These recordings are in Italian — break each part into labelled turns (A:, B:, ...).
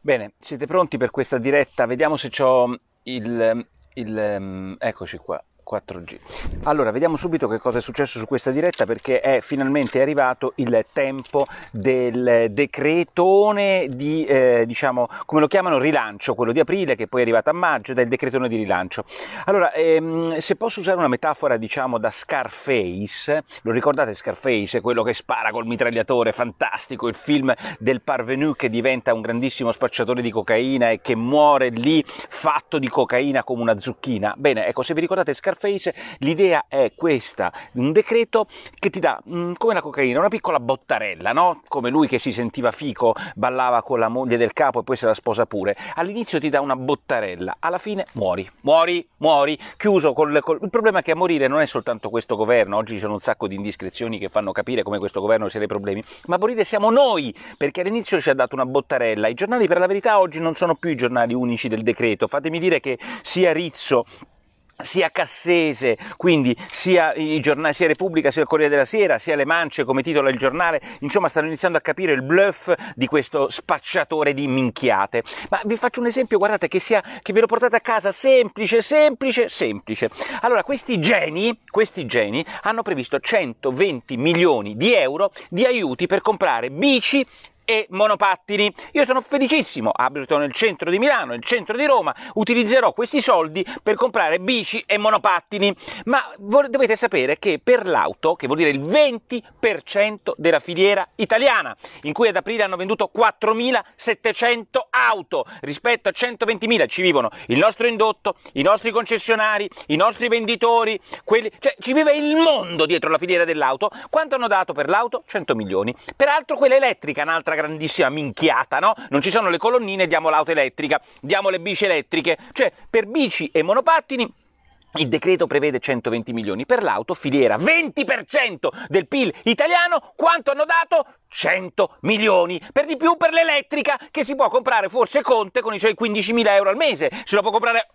A: Bene, siete pronti per questa diretta? Vediamo se ho il, il... Ehm, eccoci qua. 4G. Allora, vediamo subito che cosa è successo su questa diretta perché è finalmente arrivato il tempo del decretone di, eh, diciamo, come lo chiamano, rilancio, quello di aprile che poi è arrivato a maggio, del decretone di rilancio. Allora, ehm, se posso usare una metafora, diciamo, da Scarface, lo ricordate Scarface, quello che spara col mitragliatore, fantastico, il film del parvenu che diventa un grandissimo spacciatore di cocaina e che muore lì fatto di cocaina come una zucchina. Bene, ecco, se vi ricordate Scarface Interface, l'idea è questa, un decreto che ti dà mm, come la cocaina, una piccola bottarella, no? come lui che si sentiva fico, ballava con la moglie del capo e poi se la sposa pure, all'inizio ti dà una bottarella, alla fine muori, muori, muori, chiuso col, col... Il problema è che a morire non è soltanto questo governo, oggi ci sono un sacco di indiscrezioni che fanno capire come questo governo sia dei problemi, ma a morire siamo noi, perché all'inizio ci ha dato una bottarella, i giornali per la verità oggi non sono più i giornali unici del decreto, fatemi dire che sia Rizzo sia Cassese, quindi sia, giornali, sia, Repubblica, sia il Corriere della Sera, sia Le Mance come titolo il giornale, insomma stanno iniziando a capire il bluff di questo spacciatore di minchiate. Ma vi faccio un esempio, guardate, che, sia, che ve lo portate a casa semplice, semplice, semplice. Allora, questi geni, questi geni hanno previsto 120 milioni di euro di aiuti per comprare bici e monopattini. Io sono felicissimo, abito nel centro di Milano, nel centro di Roma, utilizzerò questi soldi per comprare bici e monopattini, ma dovete sapere che per l'auto, che vuol dire il 20% della filiera italiana, in cui ad aprile hanno venduto 4.700 auto rispetto a 120.000, ci vivono il nostro indotto, i nostri concessionari, i nostri venditori, quelli... cioè ci vive il mondo dietro la filiera dell'auto. Quanto hanno dato per l'auto? 100 milioni. Peraltro quella elettrica, un'altra grandissima minchiata, no? Non ci sono le colonnine, diamo l'auto elettrica, diamo le bici elettriche, cioè per bici e monopattini il decreto prevede 120 milioni per l'auto, filiera 20% del PIL italiano, quanto hanno dato? 100 milioni, per di più per l'elettrica che si può comprare forse Conte con i suoi 15 mila euro al mese, se lo può comprare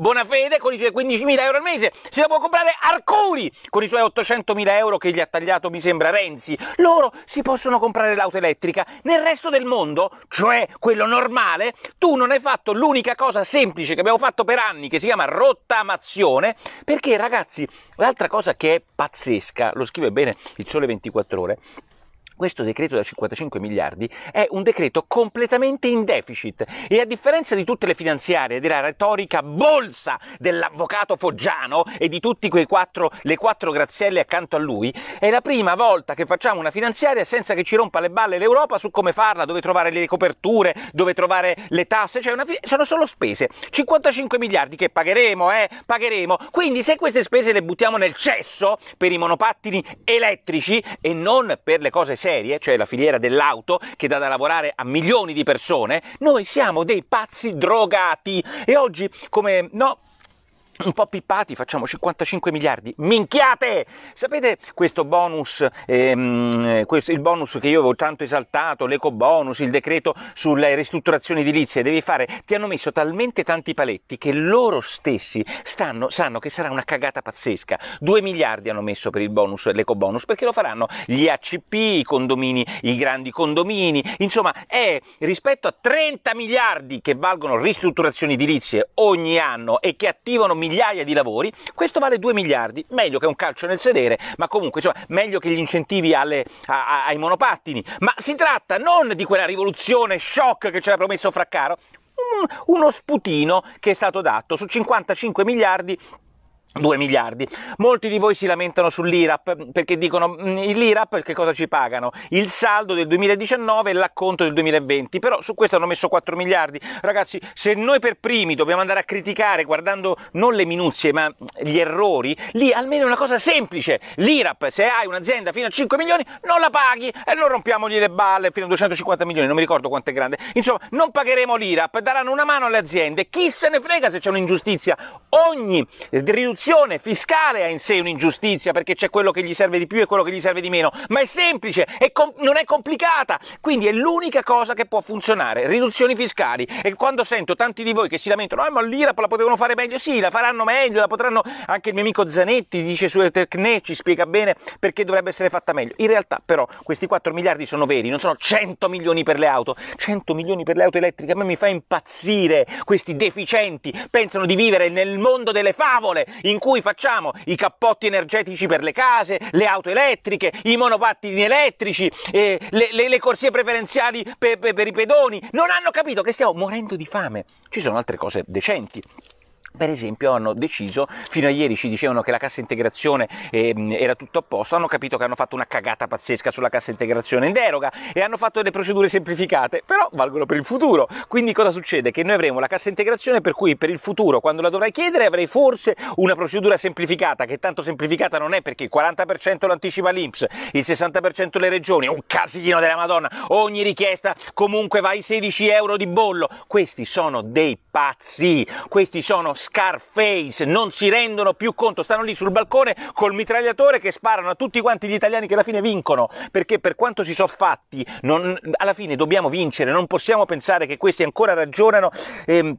A: buona fede con i suoi 15.000 euro al mese, se la può comprare Arcuri con i suoi 800.000 euro che gli ha tagliato, mi sembra, Renzi. Loro si possono comprare l'auto elettrica. Nel resto del mondo, cioè quello normale, tu non hai fatto l'unica cosa semplice che abbiamo fatto per anni, che si chiama rottamazione, perché ragazzi, l'altra cosa che è pazzesca, lo scrive bene il Sole 24 Ore, questo decreto da 55 miliardi è un decreto completamente in deficit e a differenza di tutte le finanziarie, della retorica bolsa dell'avvocato Foggiano e di tutti quei quattro, le quattro grazielle accanto a lui, è la prima volta che facciamo una finanziaria senza che ci rompa le balle l'Europa su come farla, dove trovare le coperture, dove trovare le tasse, cioè fi- sono solo spese, 55 miliardi che pagheremo, eh, pagheremo, quindi se queste spese le buttiamo nel cesso per i monopattini elettrici e non per le cose serie, serie, cioè la filiera dell'auto che dà da lavorare a milioni di persone, noi siamo dei pazzi drogati e oggi come no un po' pippati, facciamo 55 miliardi. Minchiate! Sapete questo bonus, ehm, questo, il bonus che io avevo tanto esaltato, l'eco bonus, il decreto sulle ristrutturazioni edilizie, devi fare, ti hanno messo talmente tanti paletti che loro stessi stanno, sanno che sarà una cagata pazzesca. 2 miliardi hanno messo per il bonus, l'eco bonus, perché lo faranno gli ACP, i condomini, i grandi condomini, insomma è rispetto a 30 miliardi che valgono ristrutturazioni edilizie ogni anno e che attivano miliardi migliaia di lavori, questo vale 2 miliardi, meglio che un calcio nel sedere, ma comunque insomma, meglio che gli incentivi alle, a, a, ai monopattini. Ma si tratta non di quella rivoluzione shock che ci aveva promesso Fraccaro, uno sputino che è stato dato su 55 miliardi 2 miliardi. Molti di voi si lamentano sull'IRAP perché dicono mm, l'IRAP che cosa ci pagano? Il saldo del 2019 e l'acconto del 2020, però su questo hanno messo 4 miliardi. Ragazzi, se noi per primi dobbiamo andare a criticare guardando non le minuzie ma gli errori, lì almeno è una cosa semplice. L'IRAP, se hai un'azienda fino a 5 milioni, non la paghi e non rompiamogli le balle fino a 250 milioni, non mi ricordo quanto è grande. Insomma, non pagheremo l'IRAP, daranno una mano alle aziende. Chi se ne frega se c'è un'ingiustizia? Ogni riduzione L'esenzione fiscale ha in sé un'ingiustizia perché c'è quello che gli serve di più e quello che gli serve di meno, ma è semplice, è com- non è complicata, quindi è l'unica cosa che può funzionare, riduzioni fiscali. E quando sento tanti di voi che si lamentano, ah ma l'IRAP la potevano fare meglio, sì, la faranno meglio, la potranno... Anche il mio amico Zanetti dice su Etecne, ci spiega bene perché dovrebbe essere fatta meglio. In realtà però questi 4 miliardi sono veri, non sono 100 milioni per le auto. 100 milioni per le auto elettriche a me mi fa impazzire questi deficienti, pensano di vivere nel mondo delle favole, in cui facciamo i cappotti energetici per le case, le auto elettriche, i monopattini elettrici, eh, le, le, le, corsie preferenziali per, per, per i pedoni. Non hanno capito che stiamo morendo di fame. Ci sono altre cose decenti per esempio hanno deciso, fino a ieri ci dicevano che la cassa integrazione eh, era tutto a posto, hanno capito che hanno fatto una cagata pazzesca sulla cassa integrazione in deroga e hanno fatto delle procedure semplificate, però valgono per il futuro. Quindi cosa succede? Che noi avremo la cassa integrazione per cui per il futuro, quando la dovrai chiedere, avrai forse una procedura semplificata, che tanto semplificata non è perché il 40% lo anticipa l'Inps, il 60% le regioni, un casino della Madonna, ogni richiesta comunque vai 16 euro di bollo. Questi sono dei pazzi, questi sono Scarface, non si rendono più conto, stanno lì sul balcone col mitragliatore che sparano a tutti quanti gli italiani che alla fine vincono, perché per quanto si sono fatti, non, alla fine dobbiamo vincere, non possiamo pensare che questi ancora ragionano. Ehm,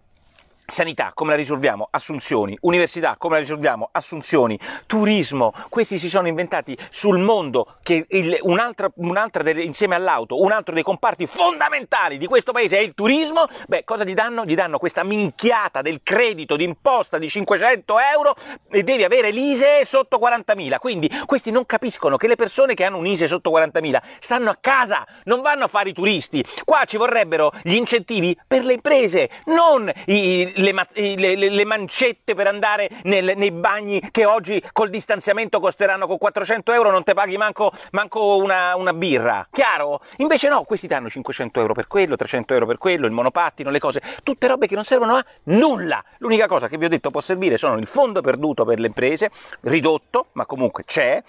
A: Sanità, come la risolviamo? Assunzioni. Università, come la risolviamo? Assunzioni. Turismo, questi si sono inventati sul mondo che il, un'altra, un'altra delle, insieme all'auto, un altro dei comparti fondamentali di questo paese è il turismo. Beh, cosa gli danno? Gli danno questa minchiata del credito d'imposta di 500 euro e devi avere l'ISE sotto 40.000. Quindi questi non capiscono che le persone che hanno un ISE sotto 40.000 stanno a casa, non vanno a fare i turisti. Qua ci vorrebbero gli incentivi per le imprese, non i le, le, le mancette per andare nel, nei bagni che oggi col distanziamento costeranno con 400 euro, non te paghi manco, manco una, una, birra. Chiaro? Invece no, questi danno 500 euro per quello, 300 euro per quello, il monopattino, le cose, tutte robe che non servono a nulla. L'unica cosa che vi ho detto può servire sono il fondo perduto per le imprese, ridotto, ma comunque c'è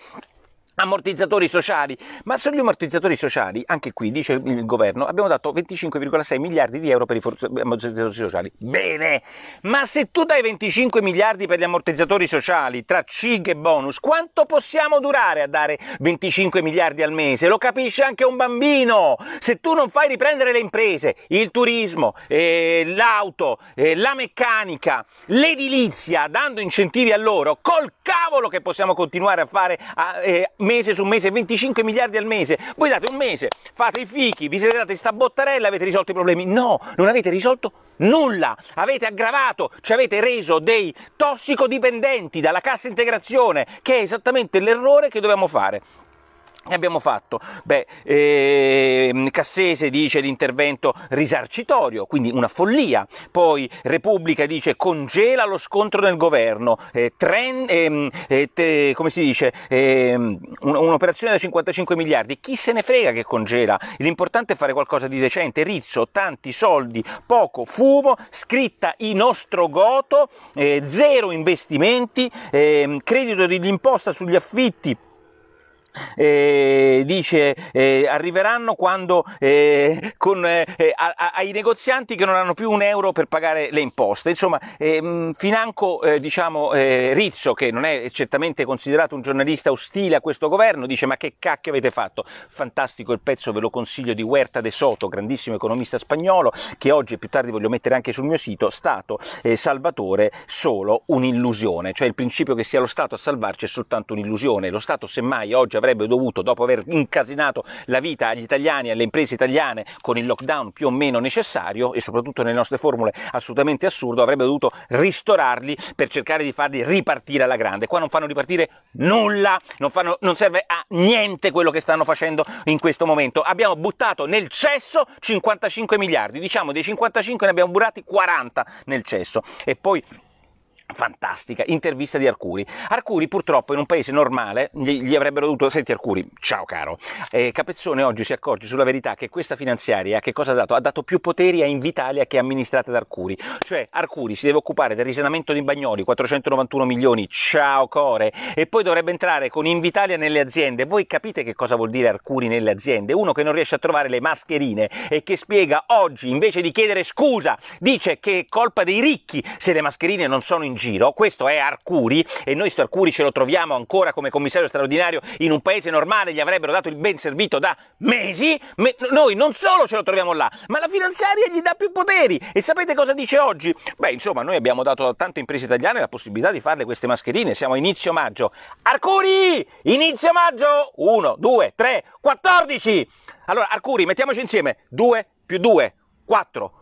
A: ammortizzatori sociali. Ma sugli ammortizzatori sociali, anche qui dice il governo, abbiamo dato 25,6 miliardi di euro per i eh, ammortizzatori sociali. Bene, ma se tu dai 25 miliardi per gli ammortizzatori sociali tra CIG e bonus, quanto possiamo durare a dare 25 miliardi al mese? Lo capisce anche un bambino. Se tu non fai riprendere le imprese, il turismo, eh, l'auto, eh, la meccanica, l'edilizia, dando incentivi a loro, col cavolo che possiamo continuare a fare a, eh, mese su mese, 25 miliardi al mese. Voi date un mese, fate i fichi, vi siete date sta bottarella, avete risolto i problemi. No, non avete risolto nulla. Avete aggravato, ci avete reso dei tossicodipendenti dalla cassa integrazione, che è esattamente l'errore che dobbiamo fare. Che abbiamo fatto? Beh, eh, Cassese dice l'intervento risarcitorio, quindi una follia, poi Repubblica dice congela lo scontro nel governo, eh, tren, ehm, eh, te, come si dice, ehm, un'operazione da 55 miliardi, chi se ne frega che congela, l'importante è fare qualcosa di decente, Rizzo, tanti soldi, poco fumo, scritta in ostrogoto, eh, zero investimenti, ehm, credito dell'imposta sugli affitti, eh, dice eh, arriveranno quando eh, con, eh, eh, a, ai negozianti che non hanno più un euro per pagare le imposte. Insomma, ehm, financo eh, diciamo, Rizzo, che non è certamente considerato un giornalista ostile a questo governo, dice ma che cacchio avete fatto? Fantastico il pezzo, ve lo consiglio, di Huerta de Soto, grandissimo economista spagnolo, che oggi più tardi voglio mettere anche sul mio sito, Stato Salvatore solo un'illusione, cioè il principio che sia lo Stato a salvarci è soltanto un'illusione. Lo Stato semmai oggi avrebbe dovuto, dopo aver incasinato la vita agli italiani e alle imprese italiane con il lockdown più o meno necessario e soprattutto nelle nostre formule assolutamente assurdo, avrebbe dovuto ristorarli per cercare di farli ripartire alla grande. Qua non fanno ripartire nulla, non, fanno, non serve a niente quello che stanno facendo in questo momento. Abbiamo buttato nel cesso 55 miliardi, diciamo dei 55 ne abbiamo burati 40 nel cesso. E poi fantastica intervista di Arcuri. Arcuri purtroppo in un paese normale gli, gli avrebbero dovuto senti Arcuri, ciao caro. Eh, Capezzone oggi si accorge sulla verità che questa finanziaria che cosa ha dato? Ha dato più poteri a Invitalia che amministrata da Arcuri. Cioè Arcuri si deve occupare del risanamento di Bagnoli, 491 milioni, ciao core, e poi dovrebbe entrare con Invitalia nelle aziende. Voi capite che cosa vuol dire Arcuri nelle aziende? Uno che non riesce a trovare le mascherine e che spiega oggi invece di chiedere scusa, dice che è colpa dei ricchi se le mascherine non sono in giro. Questo è Arcuri e noi sto Arcuri ce lo troviamo ancora come commissario straordinario in un paese normale, gli avrebbero dato il ben servito da mesi. Me- noi non solo ce lo troviamo là, ma la finanziaria gli dà più poteri. E sapete cosa dice oggi? Beh, insomma, noi abbiamo dato a tante imprese italiane la possibilità di farle queste mascherine. Siamo a inizio maggio. Arcuri! Inizio maggio! 1, 2, 3, 14! Allora, Arcuri, mettiamoci insieme. 2 più 2, 4.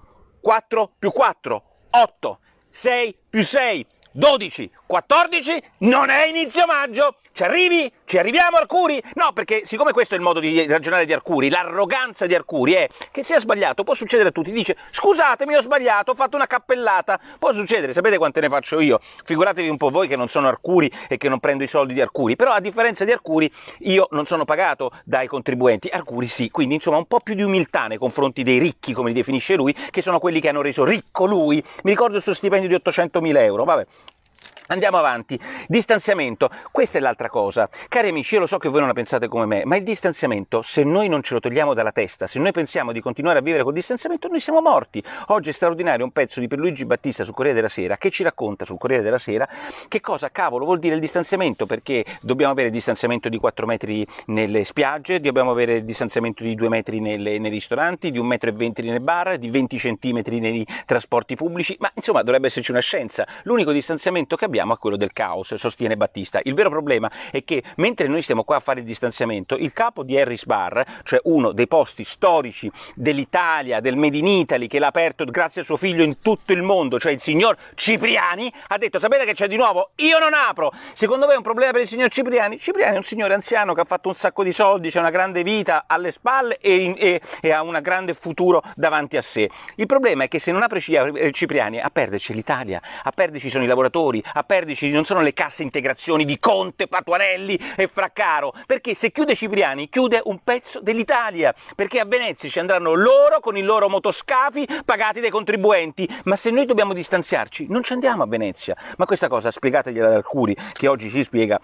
A: 4 più 4, 8. 6 più 6, 12. 14 non è inizio maggio! Ci arrivi? Ci arriviamo Arcuri? No, perché siccome questo è il modo di ragionare di Arcuri, l'arroganza di Arcuri è che se ha sbagliato può succedere a tutti, dice scusatemi ho sbagliato, ho fatto una cappellata, può succedere, sapete quante ne faccio io? Figuratevi un po' voi che non sono Arcuri e che non prendo i soldi di Arcuri, però a differenza di Arcuri io non sono pagato dai contribuenti, Arcuri sì, quindi insomma un po' più di umiltà nei confronti dei ricchi, come li definisce lui, che sono quelli che hanno reso ricco lui, mi ricordo il suo stipendio di 800.000 euro, vabbè, Andiamo avanti, distanziamento, questa è l'altra cosa. Cari amici, io lo so che voi non la pensate come me, ma il distanziamento, se noi non ce lo togliamo dalla testa, se noi pensiamo di continuare a vivere col distanziamento, noi siamo morti. Oggi è straordinario un pezzo di Pierluigi Battista su Corriere della Sera che ci racconta sul Corriere della Sera che cosa cavolo vuol dire il distanziamento, perché dobbiamo avere il distanziamento di 4 metri nelle spiagge, dobbiamo avere il distanziamento di 2 metri nelle, nei ristoranti, di 1,20 metro nelle bar, di 20 centimetri nei trasporti pubblici, ma insomma dovrebbe esserci una scienza. L'unico distanziamento che abbiamo arriviamo a quello del caos, sostiene Battista. Il vero problema è che mentre noi stiamo qua a fare il distanziamento, il capo di Harris Bar, cioè uno dei posti storici dell'Italia, del Made in Italy, che l'ha aperto grazie a suo figlio in tutto il mondo, cioè il signor Cipriani, ha detto sapete che c'è di nuovo? Io non apro! Secondo voi è un problema per il signor Cipriani? Cipriani è un signore anziano che ha fatto un sacco di soldi, c'è una grande vita alle spalle e, e, e ha un grande futuro davanti a sé. Il problema è che se non apre Cipriani a perderci l'Italia, a perderci sono i lavoratori, a perdici non sono le casse integrazioni di Conte, Patuanelli e Fraccaro, perché se chiude Cipriani chiude un pezzo dell'Italia, perché a Venezia ci andranno loro con i loro motoscafi pagati dai contribuenti, ma se noi dobbiamo distanziarci non ci andiamo a Venezia. Ma questa cosa spiegategliela ad alcuni che oggi ci spiega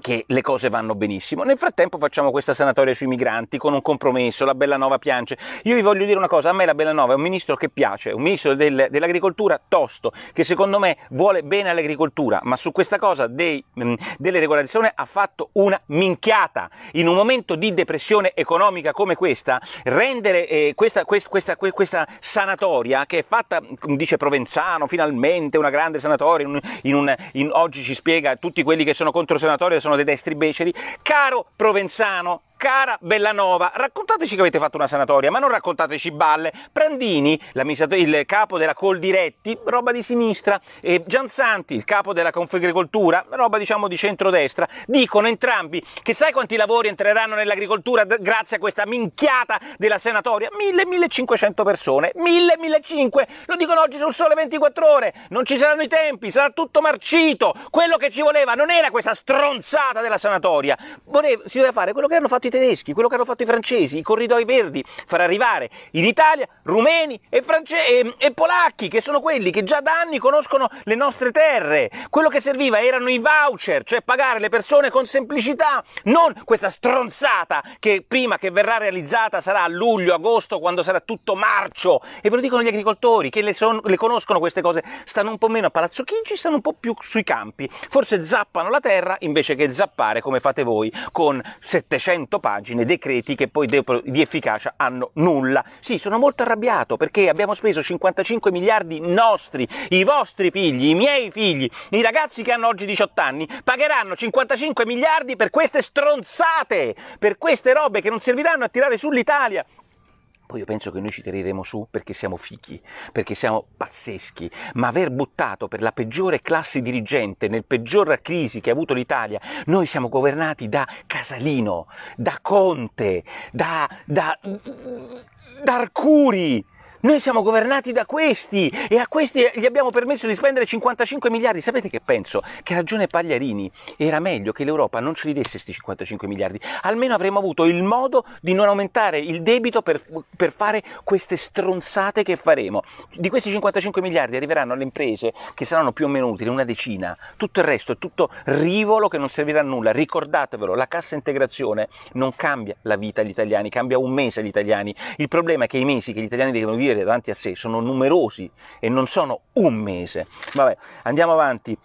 A: che le cose vanno benissimo. Nel frattempo facciamo questa sanatoria sui migranti con un compromesso, la Bellanova piange. Io vi voglio dire una cosa, a me la Bellanova è un ministro che piace, un ministro del, dell'agricoltura tosto, che secondo me vuole bene all'agricoltura, ma su questa cosa dei, mm, delle regolazioni ha fatto una minchiata. In un momento di depressione economica come questa, rendere eh, questa, questa, questa, questa, sanatoria, che è fatta, dice Provenzano, finalmente una grande sanatoria, in in in, oggi ci spiega tutti quelli che sono contro il sanatorio, sono dei destri beceri. Caro Provenzano, Cara Bellanova, raccontateci che avete fatto una sanatoria, ma non raccontateci balle. Prandini, il capo della Coldiretti, roba di sinistra, e Giansanti, il capo della Confagricoltura, roba diciamo di centrodestra, dicono entrambi che sai quanti lavori entreranno nell'agricoltura grazie a questa minchiata della sanatoria? 1000-1500 persone, 1000-1500, lo dicono oggi sul sole 24 ore, non ci saranno i tempi, sarà tutto marcito. Quello che ci voleva non era questa stronzata della sanatoria, Voleva, si doveva fare quello che hanno fatto i i tedeschi, quello che hanno fatto i francesi, i corridoi verdi, far arrivare in Italia rumeni e, france- e, e polacchi, che sono quelli che già da anni conoscono le nostre terre. Quello che serviva erano i voucher, cioè pagare le persone con semplicità, non questa stronzata che prima che verrà realizzata sarà a luglio, agosto, quando sarà tutto marcio. E ve lo dicono gli agricoltori che le, son, le conoscono queste cose, stanno un po' meno a Palazzo Chigi, stanno un po' più sui campi. Forse zappano la terra invece che zappare come fate voi con 700 100 pagine decreti che poi di efficacia hanno nulla. Sì, sono molto arrabbiato perché abbiamo speso 55 miliardi nostri, i vostri figli, i miei figli, i ragazzi che hanno oggi 18 anni pagheranno 55 miliardi per queste stronzate, per queste robe che non serviranno a tirare sull'Italia. Poi io penso che noi ci tireremo su perché siamo fichi, perché siamo pazzeschi, ma aver buttato per la peggiore classe dirigente, nel peggior crisi che ha avuto l'Italia, noi siamo governati da Casalino, da Conte, da, da, mm, mm, da Arcuri, noi siamo governati da questi e a questi gli abbiamo permesso di spendere 55 miliardi. Sapete che penso? Che ragione Pagliarini era meglio che l'Europa non ce li desse questi 55 miliardi. Almeno avremmo avuto il modo di non aumentare il debito per, per fare queste stronzate che faremo. Di questi 55 miliardi arriveranno alle imprese che saranno più o meno utili, una decina. Tutto il resto è tutto rivolo che non servirà a nulla. Ricordatevelo, la cassa integrazione non cambia la vita agli italiani, cambia un mese agli italiani. Il problema è che i mesi che gli italiani devono vivere mele davanti a sé, sono numerosi e non sono un mese. Vabbè, andiamo avanti.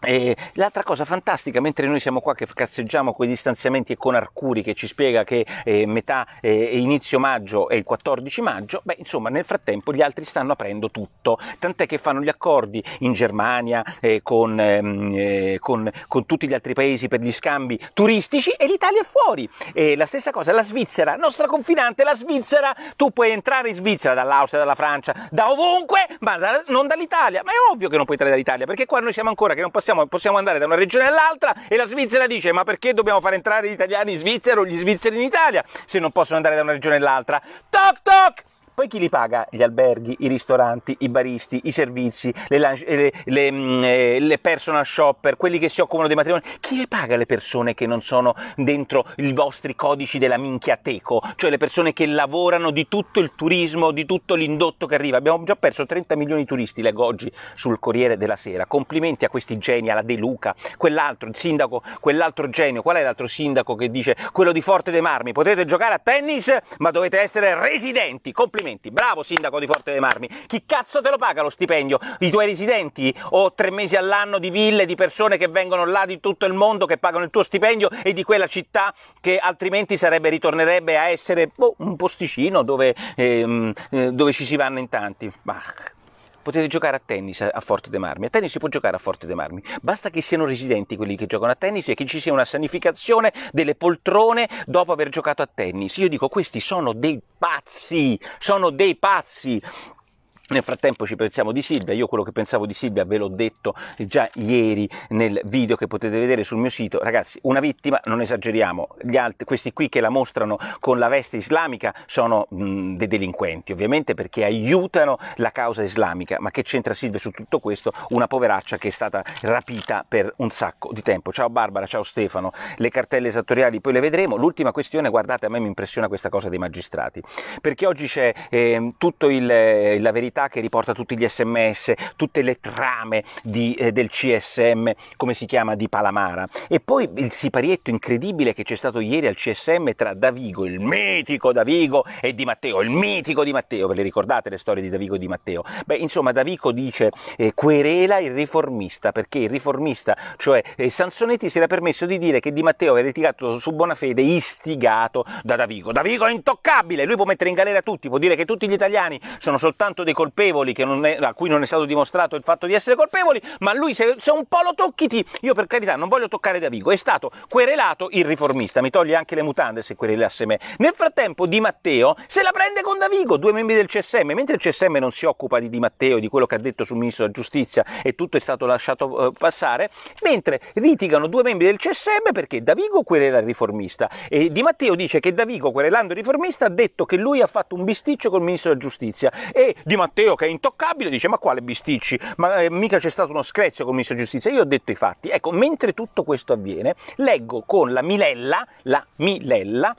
A: E l'altra cosa fantastica, mentre noi siamo qua che cazzeggiamo con i distanziamenti e con Arcuri che ci spiega che eh, metà eh, e eh, inizio maggio è il 14 maggio, beh insomma nel frattempo gli altri stanno aprendo tutto, tant'è che fanno gli accordi in Germania eh, con, ehm, eh, con, con, tutti gli altri paesi per gli scambi turistici e l'Italia è fuori. E la stessa cosa la Svizzera, nostra confinante, la Svizzera, tu puoi entrare in Svizzera dall'Austria, dalla Francia, da ovunque, ma da, non dall'Italia, ma è ovvio che non puoi entrare dall'Italia perché qua noi siamo ancora che non possiamo possiamo, possiamo andare da una regione all'altra e la Svizzera dice ma perché dobbiamo far entrare gli italiani in Svizzera o gli svizzeri in Italia se non possono andare da una regione all'altra? Toc toc! Poi chi li paga? Gli alberghi, i ristoranti, i baristi, i servizi, le, le, le, mm, eh, le personal shopper, quelli che si occupano dei matrimoni. Chi le paga le persone che non sono dentro i vostri codici della minchia teco? Cioè le persone che lavorano di tutto il turismo, di tutto l'indotto che arriva. Abbiamo già perso 30 milioni di turisti, leggo oggi sul Corriere della Sera. Complimenti a questi geni, alla De Luca, quell'altro, il sindaco, quell'altro genio. Qual è l'altro sindaco che dice quello di Forte dei Marmi? Potete giocare a tennis, ma dovete essere residenti. Complimenti investimenti. Bravo sindaco di Forte dei Marmi, chi cazzo te lo paga lo stipendio? I tuoi residenti o tre mesi all'anno di ville di persone che vengono là di tutto il mondo che pagano il tuo stipendio e di quella città che altrimenti sarebbe, ritornerebbe a essere boh, un posticino dove, ehm, eh, dove ci si vanno in tanti. Bah potete giocare a tennis a Forte dei Marmi. A tennis si può giocare a Forte dei Marmi, basta che siano residenti quelli che giocano a tennis e che ci sia una sanificazione delle poltrone dopo aver giocato a tennis. Io dico, questi sono dei pazzi, sono dei pazzi. Nel frattempo ci pensiamo di Silvia, io quello che pensavo di Silvia ve l'ho detto già ieri nel video che potete vedere sul mio sito, ragazzi una vittima, non esageriamo, altri, questi qui che la mostrano con la veste islamica sono mh, dei delinquenti ovviamente perché aiutano la causa islamica, ma che c'entra Silvia su tutto questo? Una poveraccia che è stata rapita per un sacco di tempo. Ciao Barbara, ciao Stefano, le cartelle esattoriali poi le vedremo, l'ultima questione guardate a me mi impressiona questa cosa dei magistrati, perché oggi c'è eh, tutto il, la verità proprietà che riporta tutti gli sms, tutte le trame di, eh, del CSM, come si chiama, di Palamara. E poi il siparietto incredibile che c'è stato ieri al CSM tra Davigo, il mitico Davigo, e Di Matteo, il mitico Di Matteo, ve le ricordate le storie di Davigo e Di Matteo? Beh, insomma, Davigo dice eh, querela il riformista, perché il riformista, cioè eh, Sansonetti, si era permesso di dire che Di Matteo aveva litigato su buona fede, istigato da Davigo. Davigo è intoccabile, lui può mettere in galera tutti, può dire che tutti gli italiani sono soltanto dei colpevoli colpevoli, è, a cui non è stato dimostrato il fatto di essere colpevoli, ma lui se, se un po' lo tocchi ti... Io per carità non voglio toccare Davigo, è stato querelato il riformista, mi toglie anche le mutande se querelasse me. Nel frattempo Di Matteo se la prende con Davigo, due membri del CSM, mentre il CSM non si occupa di Di Matteo, di quello che ha detto sul Ministro della Giustizia e tutto è stato lasciato eh, passare, mentre litigano due membri del CSM perché Davigo querela il riformista e Di Matteo dice che Davigo querelando il riformista ha detto che lui ha fatto un bisticcio col Ministro della Giustizia e Di Matteo Matteo, che è intoccabile, dice: Ma quale bisticci? Ma eh, mica c'è stato uno screzio con il ministro giustizia. Io ho detto i fatti. Ecco, mentre tutto questo avviene, leggo con la Milella, la Milella,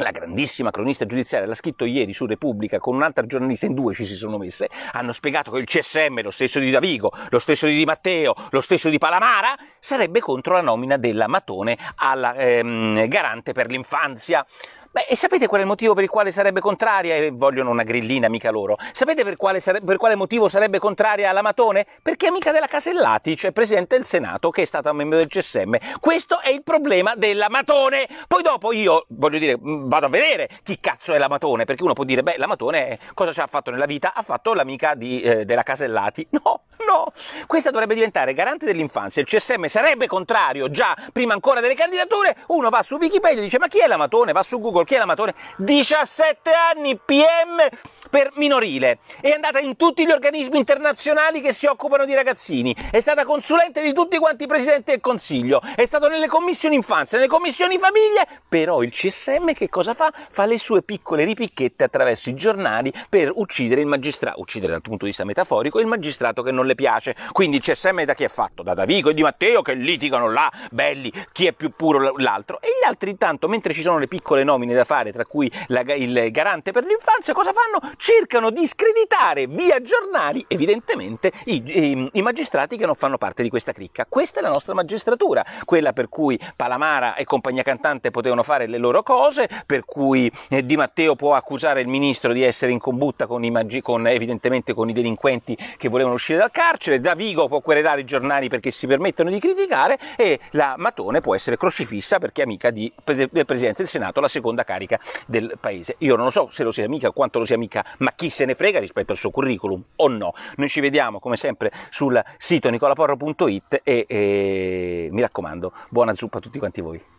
A: la grandissima cronista giudiziaria l'ha scritto ieri su Repubblica con un'altra giornalista, in due ci si sono messe, hanno spiegato che il CSM, lo stesso di Davigo, lo stesso di Di Matteo, lo stesso di Palamara, sarebbe contro la nomina della Matone al ehm, garante per l'infanzia. Beh, e sapete qual è il motivo per il quale sarebbe contraria? E vogliono una grillina, mica loro. Sapete per quale, sare- per quale motivo sarebbe contraria alla Matone? Perché è amica della Casellati, cioè presidente del Senato, che è stata membro del CSM. Questo è il problema della Matone. Poi dopo io, voglio dire, vado a vedere chi cazzo è la Matone, perché uno può dire, beh, la Matone cosa ci ha fatto nella vita? Ha fatto l'amica eh, della Casellati. No, no. Questa dovrebbe diventare garante dell'infanzia. Il CSM sarebbe contrario già prima ancora delle candidature. Uno va su Wikipedia e dice, ma chi è l'Amatone? Va su Google parrucchiere amatore, 17 anni PM per minorile. È andata in tutti gli organismi internazionali che si occupano di ragazzini, è stata consulente di tutti quanti i presidenti del consiglio, è stato nelle commissioni infanzia, nelle commissioni famiglie, però il CSM che cosa fa? Fa le sue piccole ripicchette attraverso i giornali per uccidere il magistrato, uccidere dal punto di vista metaforico, il magistrato che non le piace. Quindi il CSM da chi è fatto? Da Davico e Di Matteo che litigano là, belli, chi è più puro l'altro. E gli altri intanto, mentre ci sono le piccole nomine nomine da fare, tra cui la, il garante per l'infanzia, cosa fanno? Cercano di screditare via giornali, evidentemente, i, i, ehm, i magistrati che non fanno parte di questa cricca. Questa è la nostra magistratura, quella per cui Palamara e compagnia cantante potevano fare le loro cose, per cui eh, Di Matteo può accusare il ministro di essere in combutta con, magi- con evidentemente con i delinquenti che volevano uscire dal carcere, Davigo può querelare i giornali perché si permettono di criticare e la Matone può essere crocifissa perché è amica di, del Presidente del Senato, la seconda seconda carica del paese. Io non lo so se lo sia mica quanto lo sia mica, ma chi se ne frega rispetto al suo curriculum o no. Noi ci vediamo come sempre sul sito nicolaporro.it e, e eh, mi raccomando, buona zuppa a tutti quanti voi.